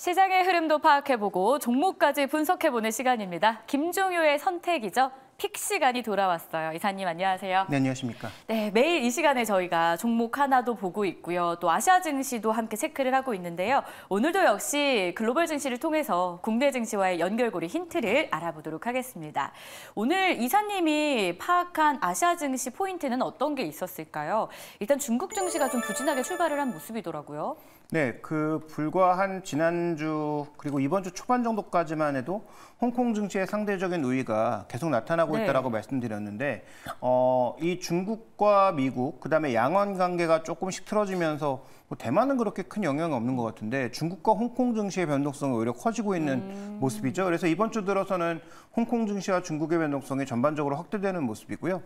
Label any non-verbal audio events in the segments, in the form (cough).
시장의 흐름도 파악해보고 종목까지 분석해보는 시간입니다. 김종효의 선택이죠. 픽 시간이 돌아왔어요. 이사님 안녕하세요. 네, 안녕하십니까. 네, 매일 이 시간에 저희가 종목 하나도 보고 있고요. 또 아시아 증시도 함께 체크를 하고 있는데요. 오늘도 역시 글로벌 증시를 통해서 국내 증시와의 연결고리 힌트를 알아보도록 하겠습니다. 오늘 이사님이 파악한 아시아 증시 포인트는 어떤 게 있었을까요? 일단 중국 증시가 좀 부진하게 출발을 한 모습이더라고요. 네, 그 불과 한 지난주 그리고 이번 주 초반 정도까지만 해도 홍콩 증시의 상대적인 우위가 계속 나타나고 네. 있다라고 말씀드렸는데 어, 이 중국과 미국 그다음에 양원 관계가 조금씩 틀어지면서 뭐 대만은 그렇게 큰 영향이 없는 것 같은데 중국과 홍콩 증시의 변동성이 오히려 커지고 있는 음... 모습이죠. 그래서 이번 주 들어서는 홍콩 증시와 중국의 변동성이 전반적으로 확대되는 모습이고요.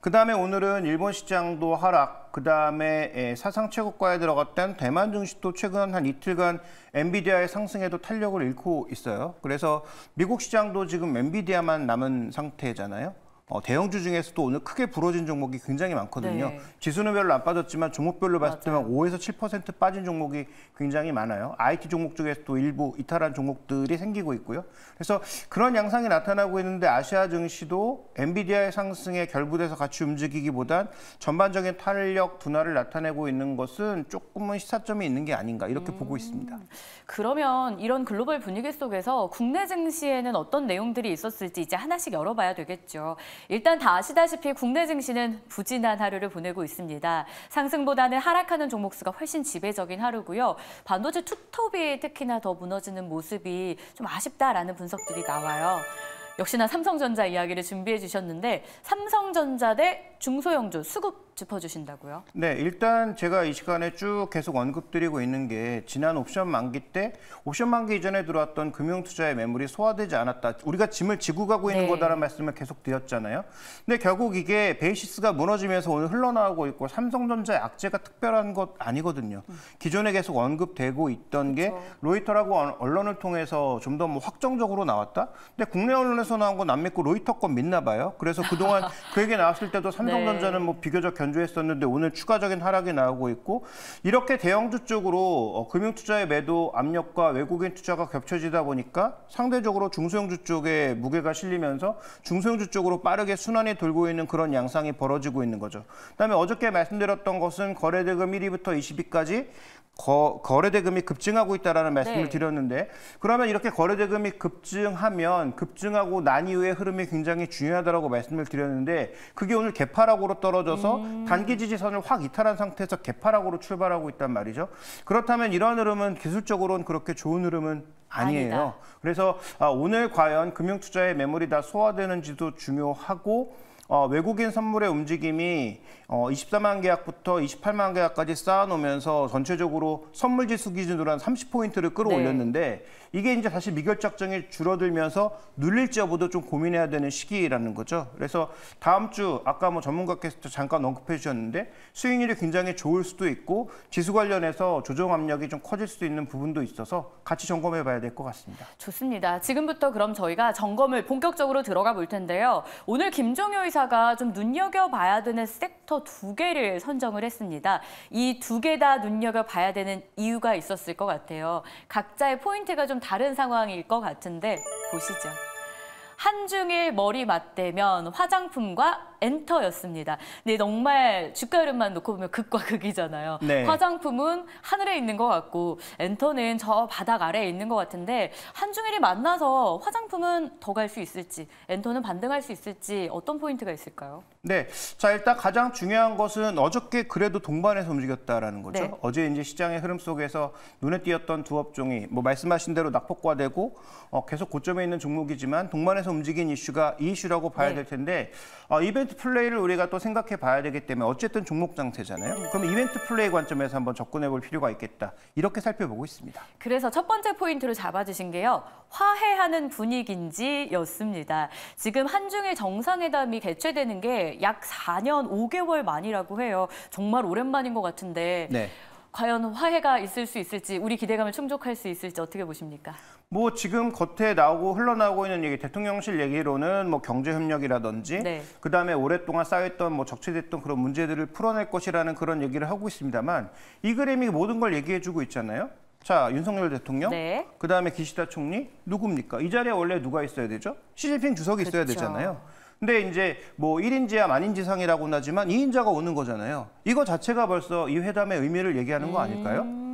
그 다음에 오늘은 일본 시장도 하락, 그 다음에 예, 사상 최고가에 들어갔던 대만 증시도 최근 한 이틀간 엔비디아의 상승에도 탄력을 잃고 있어요. 그래서 미국 시장도 지금 엔비디아만 남은 상태잖아요. 어, 대형주 중에서도 오늘 크게 부러진 종목이 굉장히 많거든요. 네. 지수는 별로 안 빠졌지만 종목별로 봤을 때만 5에서 7% 빠진 종목이 굉장히 많아요. IT 종목 중에서도 일부 이탈한 종목들이 생기고 있고요. 그래서 그런 양상이 나타나고 있는데 아시아 증시도 엔비디아의 상승에 결부돼서 같이 움직이기보단 전반적인 탄력 분화를 나타내고 있는 것은 조금은 시사점이 있는 게 아닌가 이렇게 음... 보고 있습니다. 그러면 이런 글로벌 분위기 속에서 국내 증시에는 어떤 내용들이 있었을지 이제 하나씩 열어봐야 되겠죠. 일단 다 아시다시피 국내 증시는 부진한 하루를 보내고 있습니다. 상승보다는 하락하는 종목수가 훨씬 지배적인 하루고요. 반도체 투톱이 특히나 더 무너지는 모습이 좀 아쉽다라는 분석들이 나와요. 역시나 삼성전자 이야기를 준비해 주셨는데 삼성전자 대 중소형주 수급 짚어주신다고요? 네, 일단 제가 이 시간에 쭉 계속 언급드리고 있는 게 지난 옵션 만기 때 옵션 만기 이전에 들어왔던 금융투자의 매물이 소화되지 않았다. 우리가 짐을 지고 가고 있는 네. 거다라는 말씀을 계속 드렸잖아요. 근데 결국 이게 베이시스가 무너지면서 오늘 흘러나오고 있고 삼성전자의 악재가 특별한 것 아니거든요. 기존에 계속 언급되고 있던 그렇죠. 게 로이터라고 언론을 통해서 좀더뭐 확정적으로 나왔다. 근데 국내 언론에서 나온 건 남미 고 로이터 건 믿나 봐요. 그래서 그동안 (laughs) 그 얘기 나왔을 때도 삼성전자는 네. 뭐 비교적 견 견조했었는데 오늘 추가적인 하락이 나오고 있고 이렇게 대형주 쪽으로 어, 금융투자의 매도 압력과 외국인 투자가 겹쳐지다 보니까 상대적으로 중소형주 쪽에 무게가 실리면서 중소형주 쪽으로 빠르게 순환이 돌고 있는 그런 양상이 벌어지고 있는 거죠. 그다음에 어저께 말씀드렸던 것은 거래대금 1위부터 20위까지 거, 거래대금이 급증하고 있다라는 말씀을 네. 드렸는데 그러면 이렇게 거래대금이 급증하면 급증하고 난 이후의 흐름이 굉장히 중요하다라고 말씀을 드렸는데 그게 오늘 개파락으로 떨어져서 음. 단기 지지선을 확 이탈한 상태에서 개파락으로 출발하고 있단 말이죠. 그렇다면 이런 흐름은 기술적으로는 그렇게 좋은 흐름은 아니에요. 아니다. 그래서 아, 오늘 과연 금융투자의 매물이 다 소화되는지도 중요하고 어, 외국인 선물의 움직임이 어, 24만 계약부터 28만 계약까지 쌓아놓으면서 전체적으로 선물 지수 기준으로 한 30포인트를 끌어올렸는데 네. 이게 이제 다시 미결작정이 줄어들면서 눌릴지 여부도 좀 고민해야 되는 시기라는 거죠. 그래서 다음 주 아까 뭐 전문가께서 잠깐 언급해 주셨는데 수익률이 굉장히 좋을 수도 있고 지수 관련해서 조정 압력이 좀 커질 수도 있는 부분도 있어서 같이 점검해 봐야 될 것 같습니다. 좋습니다. 지금부터 그럼 저희가 점검을 본격적으로 들어가 볼 텐데요. 오늘 김종효 의사가 좀 눈여겨봐야 되는 섹터 두 개를 선정을 했습니다. 이 두 개 다 눈여겨봐야 되는 이유가 있었을 것 같아요. 각자의 포인트가 좀 완전 다른 상황일 것 같은데 보시죠. 한중일 머리 맞대면 화장품과 엔터였습니다. 네, 정말 주가 흐름만 놓고 보면 극과 극이잖아요. 네. 화장품은 하늘에 있는 것 같고 엔터는 저 바닥 아래에 있는 것 같은데 한중일이 만나서 화장품은 더 갈 수 있을지 엔터는 반등할 수 있을지 어떤 포인트가 있을까요? 네, 자 일단 가장 중요한 것은 어저께 그래도 동반해서 움직였다라는 거죠. 네. 어제 이제 시장의 흐름 속에서 눈에 띄었던 두 업종이 뭐 말씀하신 대로 낙폭과되고 어, 계속 고점에 있는 종목이지만 동반해서 움직인 이슈가 이 이슈라고 봐야 네. 될 텐데 어, 이벤 트 이벤트 플레이를 우리가 또 생각해 봐야 되기 때문에 어쨌든 종목 장세잖아요. 그럼 이벤트 플레이 관점에서 한번 접근해 볼 필요가 있겠다. 이렇게 살펴보고 있습니다. 그래서 첫 번째 포인트로 잡아주신 게요. 화해하는 분위기인지였습니다. 지금 한중일 정상회담이 개최되는 게 약 4년 5개월 만이라고 해요. 정말 오랜만인 것 같은데 네. 과연 화해가 있을 수 있을지 우리 기대감을 충족할 수 있을지 어떻게 보십니까? 뭐 지금 겉에 나오고 흘러나오고 있는 얘기 대통령실 얘기로는 뭐 경제 협력이라든지 네. 그다음에 오랫동안 쌓였던 뭐 적체됐던 그런 문제들을 풀어낼 것이라는 그런 얘기를 하고 있습니다만 이 그램이 모든 걸 얘기해 주고 있잖아요. 자, 윤석열 대통령, 네. 그다음에 기시다 총리, 누굽니까? 이 자리에 원래 누가 있어야 되죠? 시진핑 주석이 그렇 있어야 되잖아요. 근데 이제 뭐1인지야 아닌지상이라고는 하지만 2인자가 오는 거잖아요. 이거 자체가 벌써 이 회담의 의미를 얘기하는 거 아닐까요? 음...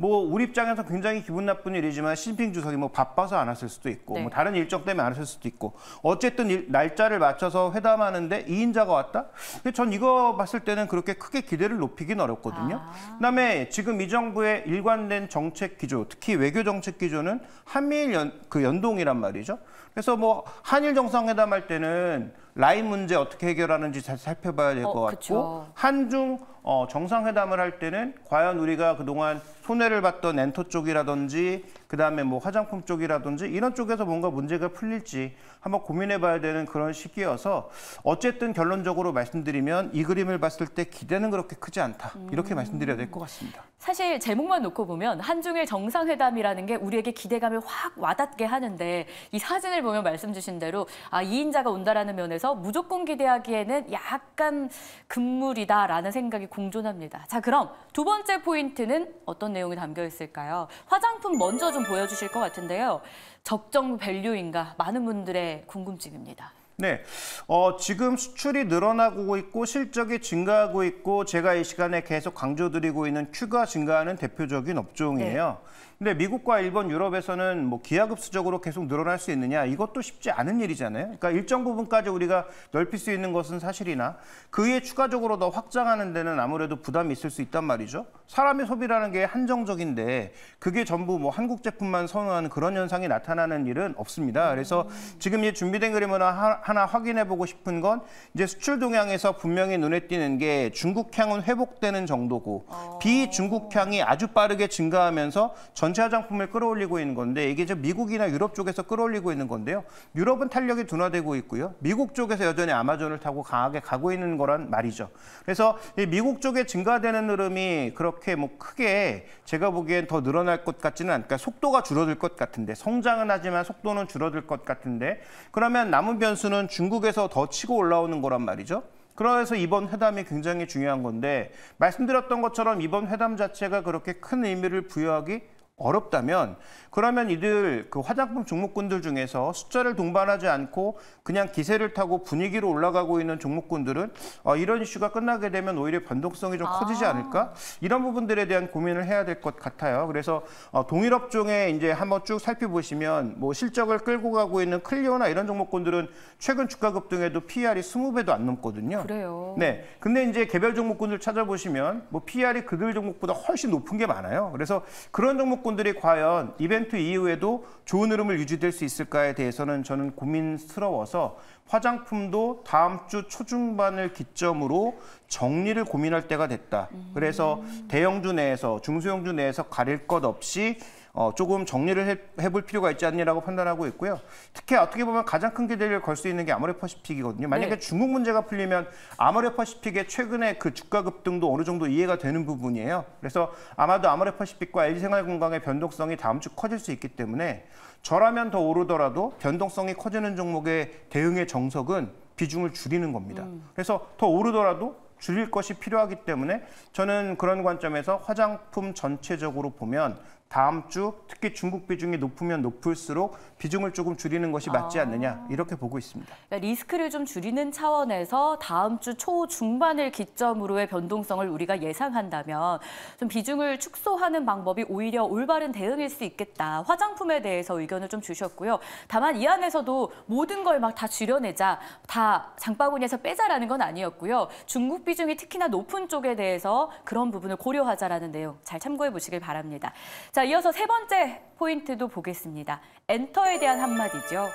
뭐 우리 입장에서 굉장히 기분 나쁜 일이지만 시핑 주석이 뭐 바빠서 안 왔을 수도 있고 뭐 네. 뭐 다른 일정 때문에 안 왔을 수도 있고 어쨌든 일, 날짜를 맞춰서 회담하는데 이인자가 왔다? 근데 전 이거 봤을 때는 그렇게 크게 기대를 높이긴 어렵거든요. 아. 그다음에 지금 이 정부의 일관된 정책 기조, 특히 외교 정책 기조는 한미일 연, 그 연동이란 말이죠. 그래서 뭐 한일 정상회담 할 때는 라인 문제 어떻게 해결하는지 잘 살펴봐야 될것 어, 같고 한중 어, 정상회담을 할 때는 과연 우리가 그동안 손해를 봤던 엔터 쪽이라든지 그다음에 뭐 화장품 쪽이라든지 이런 쪽에서 뭔가 문제가 풀릴지 한번 고민해 봐야 되는 그런 시기여서 어쨌든 결론적으로 말씀드리면 이 그림을 봤을 때 기대는 그렇게 크지 않다. 이렇게 음. 말씀드려야 될 것 같습니다. 사실 제목만 놓고 보면 한중일 정상회담이라는 게 우리에게 기대감을 확 와닿게 하는데 이 사진을 보면 말씀 주신 대로 아, 2인자가 온다라는 면에서 무조건 기대하기에는 약간 금물이다라는 생각이 공존합니다. 자, 그럼 두 번째 포인트는 어떤 내용이 담겨 있을까요? 화장품 먼저 좀좀 보여주실 것 같은데요. 적정 밸류인가 많은 분들의 궁금증입니다. 네, 어, 지금 수출이 늘어나고 있고 실적이 증가하고 있고 제가 이 시간에 계속 강조드리고 있는 큐가 증가하는 대표적인 업종이에요. 네. 근데 미국과 일본, 유럽에서는 뭐 기하급수적으로 계속 늘어날 수 있느냐 이것도 쉽지 않은 일이잖아요. 그러니까 일정 부분까지 우리가 넓힐 수 있는 것은 사실이나 그에 추가적으로 더 확장하는 데는 아무래도 부담이 있을 수 있단 말이죠. 사람의 소비라는 게 한정적인데 그게 전부 뭐 한국 제품만 선호하는 그런 현상이 나타나는 일은 없습니다. 그래서 음. 지금 이 준비된 그림은 한 하나 확인해 보고 싶은 건 이제 수출 동향에서 분명히 눈에 띄는 게 중국향은 회복되는 정도고 어... 비중국향이 아주 빠르게 증가하면서 전체 화장품을 끌어올리고 있는 건데 이게 이제 미국이나 유럽 쪽에서 끌어올리고 있는 건데요. 유럽은 탄력이 둔화되고 있고요. 미국 쪽에서 여전히 아마존을 타고 강하게 가고 있는 거란 말이죠. 그래서 미국 쪽에 증가되는 흐름이 그렇게 뭐 크게 제가 보기엔 더 늘어날 것 같지는 않으니까 그러니까 속도가 줄어들 것 같은데 성장은 하지만 속도는 줄어들 것 같은데 그러면 남은 변수 점수는 중국에서 더 치고 올라오는 거란 말이죠. 그래서 이번 회담이 굉장히 중요한 건데 말씀드렸던 것처럼 이번 회담 자체가 그렇게 큰 의미를 부여하기 어렵다면 그러면 이들 그 화장품 종목군들 중에서 숫자를 동반하지 않고 그냥 기세를 타고 분위기로 올라가고 있는 종목군들은 어, 아, 이런 이슈가 끝나게 되면 오히려 변동성이 좀 아. 커지지 않을까 이런 부분들에 대한 고민을 해야 될 것 같아요. 그래서 어, 동일 업종에 이제 한번 쭉 살펴보시면 뭐 실적을 끌고 가고 있는 클리오나 이런 종목군들은 최근 주가 급등에도 PR이 20배도 안 넘거든요. 그래요. 네. 근데 이제 개별 종목군들 찾아보시면 뭐 PR이 그들 종목보다 훨씬 높은 게 많아요. 그래서 그런 종목군 정치권들이 과연 이벤트 이후에도 좋은 흐름을 유지될 수 있을까에 대해서는 저는 고민스러워서 화장품도 다음 주 초중반을 기점으로 정리를 고민할 때가 됐다. 그래서 대형주 내에서 중소형주 내에서 가릴 것 없이 어, 조금 정리를 해, 볼 필요가 있지 않냐라고 판단하고 있고요. 특히 어떻게 보면 가장 큰 기대를 걸 수 있는 게 아모레퍼시픽이거든요. 만약에 네. 중국 문제가 풀리면 아모레퍼시픽의 최근의 그 주가 급등도 어느 정도 이해가 되는 부분이에요. 그래서 아마도 아모레퍼시픽과 LG생활건강의 변동성이 다음 주 커질 수 있기 때문에 저라면 더 오르더라도 변동성이 커지는 종목의 대응의 정석은 비중을 줄이는 겁니다. 음. 그래서 더 오르더라도 줄일 것이 필요하기 때문에 저는 그런 관점에서 화장품 전체적으로 보면 다음 주 특히 중국 비중이 높으면 높을수록 비중을 조금 줄이는 것이 맞지 아. 않느냐 이렇게 보고 있습니다. 그러니까 리스크를 좀 줄이는 차원에서 다음 주 초중반을 기점으로의 변동성을 우리가 예상한다면 좀 비중을 축소하는 방법이 오히려 올바른 대응일 수 있겠다. 화장품에 대해서 의견을 좀 주셨고요. 다만 이 안에서도 모든 걸 막 다 줄여내자, 다 장바구니에서 빼자라는 건 아니었고요. 중국 비중이 특히나 높은 쪽에 대해서 그런 부분을 고려하자라는 내용 잘 참고해 보시길 바랍니다. 자, 자, 이어서 세 번째 포인트도 보겠습니다. 엔터에 대한 한마디죠.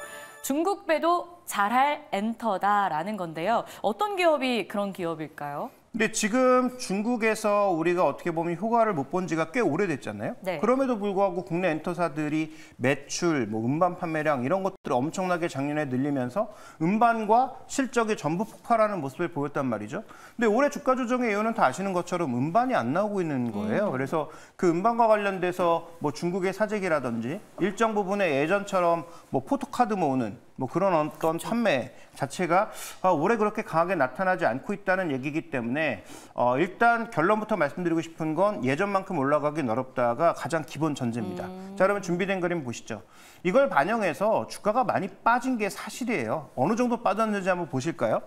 중국 배도 잘할 엔터다라는 건데요. 어떤 기업이 그런 기업일까요? 근데 지금 중국에서 우리가 어떻게 보면 효과를 못 본 지가 꽤 오래됐잖아요. 네. 그럼에도 불구하고 국내 엔터사들이 매출, 뭐 음반 판매량 이런 것들을 엄청나게 작년에 늘리면서 음반과 실적이 전부 폭발하는 모습을 보였단 말이죠. 근데 올해 주가 조정의 이유는 다 아시는 것처럼 음반이 안 나오고 있는 거예요. 음. 그래서 그 음반과 관련돼서 뭐 중국의 사재기라든지 일정 부분의 예전처럼 뭐 포토카드 모으는 뭐 그런 어떤 그 판매 자체가 아, 올해 그렇게 강하게 나타나지 않고 있다는 얘기이기 때문에 어, 일단 결론부터 말씀드리고 싶은 건 예전만큼 올라가긴 어렵다가 가장 기본 전제입니다. 음. 자 그러면 준비된 그림 보시죠. 이걸 반영해서 주가가 많이 빠진 게 사실이에요. 어느 정도 빠졌는지 한번 보실까요?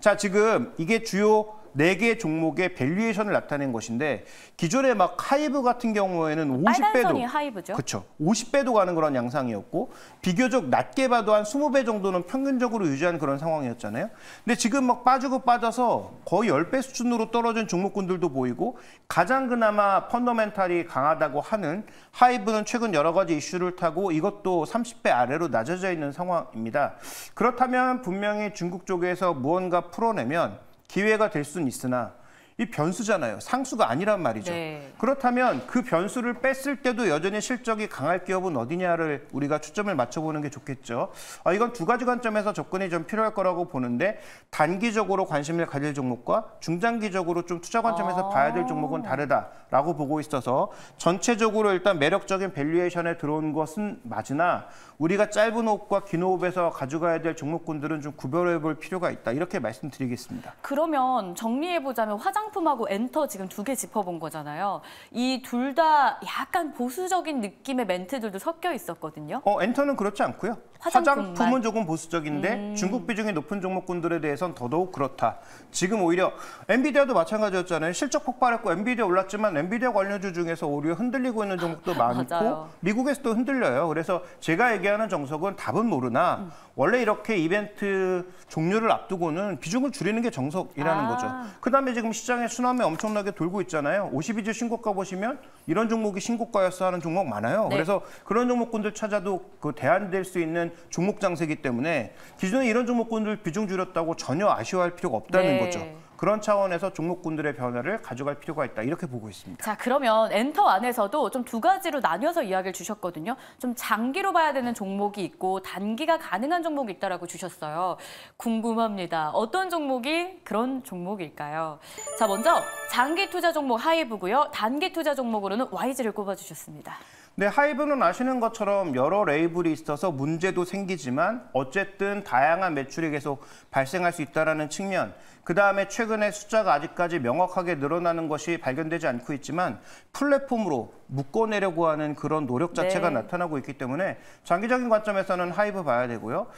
자 지금 이게 주요 4개 종목의 밸류에이션을 나타낸 것인데 기존에 막 하이브 같은 경우에는 50배도 하이브죠. 그렇죠. 50배도 가는 그런 양상이었고 비교적 낮게 봐도 한 20배 정도는 평균적으로 유지한 그런 상황이었잖아요. 근데 지금 막 빠지고 빠져서 거의 10배 수준으로 떨어진 종목군들도 보이고 가장 그나마 펀더멘탈이 강하다고 하는 하이브는 최근 여러 가지 이슈를 타고 이것도 30배 아래로 낮아져 있는 상황입니다. 그렇다면 분명히 중국 쪽에서 무언가 풀어내면 기회가 될 수는 있으나 이 변수잖아요. 상수가 아니란 말이죠. 네. 그렇다면 그 변수를 뺐을 때도 여전히 실적이 강할 기업은 어디냐를 우리가 초점을 맞춰보는 게 좋겠죠. 아, 이건 두 가지 관점에서 접근이 좀 필요할 거라고 보는데 단기적으로 관심을 가질 종목과 중장기적으로 좀 투자 관점에서 아 봐야 될 종목은 다르다라고 보고 있어서 전체적으로 일단 매력적인 밸류에이션에 들어온 것은 맞으나 우리가 짧은 호흡과 긴 호흡에서 가져가야 될 종목군들은 좀 구별해 볼 필요가 있다. 이렇게 말씀드리겠습니다. 그러면 정리해 보자면 화장 화장품하고 엔터 지금 두 개 짚어본 거잖아요. 이 둘 다 약간 보수적인 느낌의 멘트들도 섞여 있었거든요. 어, 엔터는 그렇지 않고요. 화장품만. 화장품은 조금 보수적인데 음... 중국 비중이 높은 종목군들에 대해서는 더더욱 그렇다. 지금 오히려 엔비디아도 마찬가지였잖아요. 실적 폭발했고 엔비디아 올랐지만 엔비디아 관련주 중에서 오히려 흔들리고 있는 종목도 (laughs) 많고 미국에서도 흔들려요. 그래서 제가 얘기하는 정석은 답은 모르나 음. 원래 이렇게 이벤트 종류를 앞두고는 비중을 줄이는 게 정석이라는 아. 거죠. 그다음에 지금 시장 시장의 순환매 엄청나게 돌고 있잖아요. 52주 신고가 보시면 이런 종목이 신고가였어 하는 종목 많아요. 네. 그래서 그런 종목군들 찾아도 그 대안될 수 있는 종목 장세기 때문에 기존에 이런 종목군들 비중 줄였다고 전혀 아쉬워할 필요가 없다는 네. 거죠. 그런 차원에서 종목군들의 변화를 가져갈 필요가 있다 이렇게 보고 있습니다. 자 그러면 엔터 안에서도 좀 두 가지로 나뉘어서 이야기를 주셨거든요. 좀 장기로 봐야 되는 종목이 있고 단기가 가능한 종목이 있다라고 주셨어요. 궁금합니다. 어떤 종목이 그런 종목일까요? 자 먼저 장기 투자 종목 하이브고요. 단기 투자 종목으로는 YG를 꼽아주셨습니다. 근데 네, 하이브는 아시는 것처럼 여러 레이블이 있어서 문제도 생기지만 어쨌든 다양한 매출이 계속 발생할 수 있다는 측면 그 다음에 최근에 숫자가 아직까지 명확하게 늘어나는 것이 발견되지 않고 있지만 플랫폼으로 묶어내려고 하는 그런 노력 자체가 네. 나타나고 있기 때문에 장기적인 관점에서는 하이브 봐야 되고요.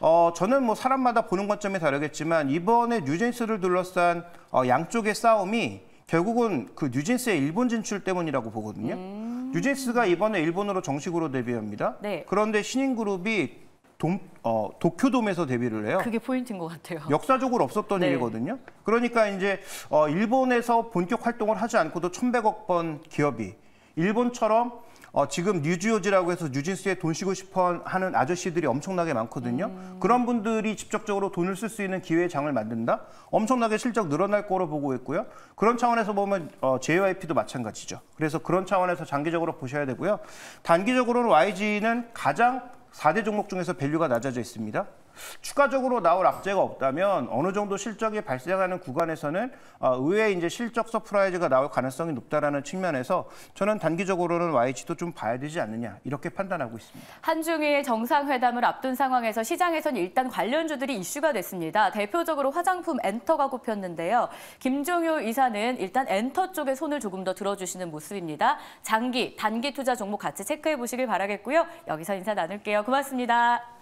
어, 저는 뭐 사람마다 보는 관점이 다르겠지만 이번에 뉴진스를 둘러싼 어, 양쪽의 싸움이 결국은 그 뉴진스의 일본 진출 때문이라고 보거든요. 음. 뉴진스가 이번에 일본으로 정식으로 데뷔합니다. 네. 그런데 신인 그룹이 돔, 어, 도쿄돔에서 데뷔를 해요. 그게 포인트인 것 같아요. 역사적으로 없었던 네. 일이거든요. 그러니까 이제 어, 일본에서 본격 활동을 하지 않고도 천백억번 기업이 일본처럼 어, 지금 뉴주오지라고 해서 뉴진스에 돈 쉬고 싶어 하는 아저씨들이 엄청나게 많거든요. 음. 그런 분들이 직접적으로 돈을 쓸 수 있는 기회의 장을 만든다? 엄청나게 실적 늘어날 거로 보고 있고요. 그런 차원에서 보면 어, JYP도 마찬가지죠. 그래서 그런 차원에서 장기적으로 보셔야 되고요. 단기적으로는 YG는 가장 4대 종목 중에서 밸류가 낮아져 있습니다. 추가적으로 나올 악재가 없다면 어느 정도 실적이 발생하는 구간에서는 어, 의외의 이제 실적 서프라이즈가 나올 가능성이 높다라는 측면에서 저는 단기적으로는 YH도 좀 봐야 되지 않느냐 이렇게 판단하고 있습니다. 한중일 정상회담을 앞둔 상황에서 시장에서는 일단 관련주들이 이슈가 됐습니다. 대표적으로 화장품 엔터가 꼽혔는데요. 김종효 이사는 일단 엔터 쪽에 손을 조금 더 들어주시는 모습입니다. 장기, 단기 투자 종목 같이 체크해 보시길 바라겠고요. 여기서 인사 나눌게요. 고맙습니다.